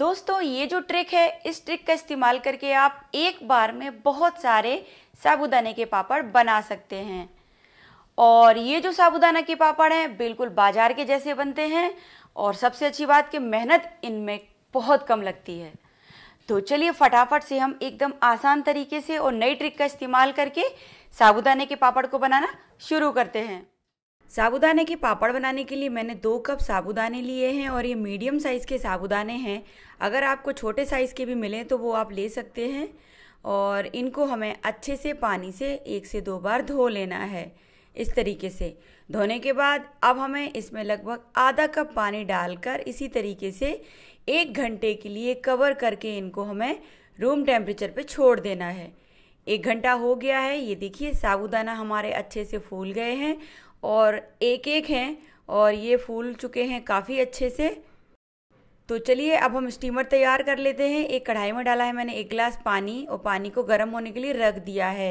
दोस्तों ये जो ट्रिक है इस ट्रिक का इस्तेमाल करके आप एक बार में बहुत सारे साबुदाने के पापड़ बना सकते हैं और ये जो साबुदाना के पापड़ हैं बिल्कुल बाजार के जैसे बनते हैं और सबसे अच्छी बात कि मेहनत इनमें बहुत कम लगती है तो चलिए फटाफट से हम एकदम आसान तरीके से और नई ट्रिक का इस्तेमाल करके साबुदाने के पापड़ को बनाना शुरू करते हैं साबूदाने के पापड़ बनाने के लिए मैंने दो कप साबुदाने लिए हैं और ये मीडियम साइज़ के साबूदाने हैं अगर आपको छोटे साइज़ के भी मिलें तो वो आप ले सकते हैं और इनको हमें अच्छे से पानी से एक से दो बार धो लेना है इस तरीके से धोने के बाद अब हमें इसमें लगभग आधा कप पानी डालकर इसी तरीके से एक घंटे के लिए कवर करके इनको हमें रूम टेम्परेचर पे छोड़ देना है एक घंटा हो गया है ये देखिए साबूदाना हमारे अच्छे से फूल गए हैं और एक एक हैं और ये फूल चुके हैं काफ़ी अच्छे से तो चलिए अब हम स्टीमर तैयार कर लेते हैं एक कढ़ाई में डाला है मैंने एक गिलास पानी और पानी को गर्म होने के लिए रख दिया है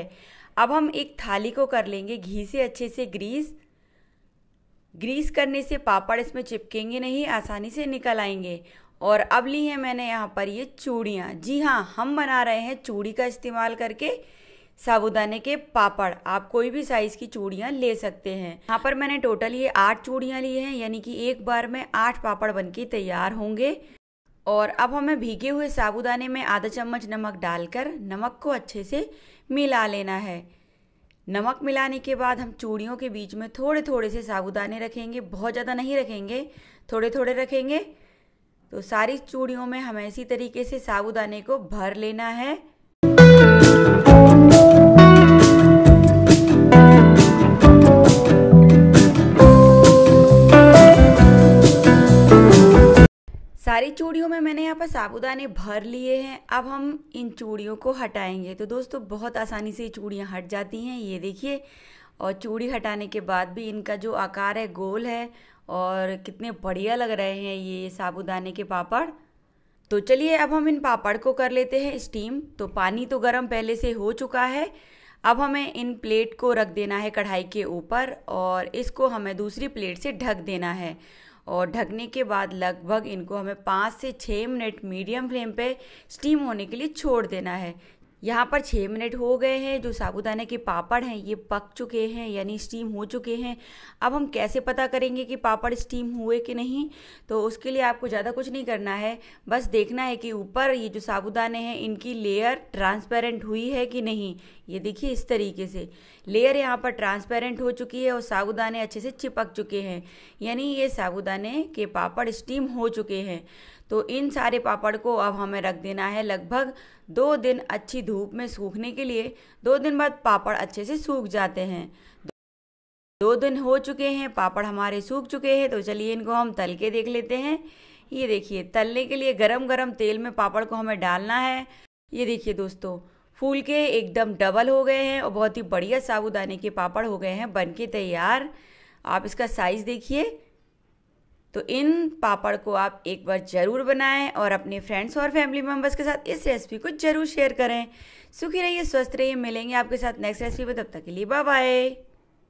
अब हम एक थाली को कर लेंगे घी से अच्छे से ग्रीस ग्रीस करने से पापड़ इसमें चिपकेंगे नहीं आसानी से निकल आएंगे और अब ली है मैंने यहाँ पर ये चूड़ियाँ जी हाँ हम बना रहे हैं चूड़ी का इस्तेमाल करके साबुदाने के पापड़ आप कोई भी साइज की चूड़ियाँ ले सकते हैं यहाँ पर मैंने टोटल ये आठ चूड़ियाँ ली हैं यानी कि एक बार में आठ पापड़ बनके तैयार होंगे और अब हमें भीगे हुए साबुदाने में आधा चम्मच नमक डालकर नमक को अच्छे से मिला लेना है नमक मिलाने के बाद हम चूड़ियों के बीच में थोड़े थोड़े से साबुदाने रखेंगे बहुत ज़्यादा नहीं रखेंगे थोड़े थोड़े रखेंगे तो सारी चूड़ियों में हमें इसी तरीके से साबुदाने को भर लेना है चूड़ियों में मैंने यहाँ पर साबुदाने भर लिए हैं अब हम इन चूड़ियों को हटाएंगे तो दोस्तों बहुत आसानी से ये चूड़ियाँ हट जाती हैं ये देखिए और चूड़ी हटाने के बाद भी इनका जो आकार है गोल है और कितने बढ़िया लग रहे हैं ये साबुदाने के पापड़ तो चलिए अब हम इन पापड़ को कर लेते हैं स्टीम तो पानी तो गर्म पहले से हो चुका है अब हमें इन प्लेट को रख देना है कढ़ाई के ऊपर और इसको हमें दूसरी प्लेट से ढक देना है और ढकने के बाद लगभग इनको हमें पाँच से छः मिनट मीडियम फ्लेम पे स्टीम होने के लिए छोड़ देना है यहाँ पर छः मिनट हो गए हैं जो साबुदाने के पापड़ हैं ये पक चुके हैं यानी स्टीम हो चुके हैं अब हम कैसे पता करेंगे कि पापड़ स्टीम हुए कि नहीं तो उसके लिए आपको ज़्यादा कुछ नहीं करना है बस देखना है कि ऊपर ये जो साबुदाने हैं इनकी लेयर ट्रांसपेरेंट हुई है कि नहीं ये देखिए इस तरीके से लेयर यहाँ पर ट्रांसपेरेंट हो चुकी है और साबुदाने अच्छे से चिपक चुके हैं यानी ये साबुदाने के पापड़ स्टीम हो चुके हैं तो इन सारे पापड़ को अब हमें रख देना है लगभग दो दिन अच्छी धूप में सूखने के लिए दो दिन बाद पापड़ अच्छे से सूख जाते हैं दो दिन हो चुके हैं पापड़ हमारे सूख चुके हैं तो चलिए इनको हम तल के देख लेते हैं ये देखिए तलने के लिए गरम गरम तेल में पापड़ को हमें डालना है ये देखिए दोस्तों फूल के एकदम डबल हो गए हैं और बहुत ही बढ़िया साबुदाने के पापड़ हो गए हैं बन के तैयार आप इसका साइज़ देखिए तो इन पापड़ को आप एक बार ज़रूर बनाएं और अपने फ्रेंड्स और फैमिली मेम्बर्स के साथ इस रेसिपी को ज़रूर शेयर करें सुखी रहिए स्वस्थ रहिए मिलेंगे आपके साथ नेक्स्ट रेसिपी में तब तक के लिए बाय बाय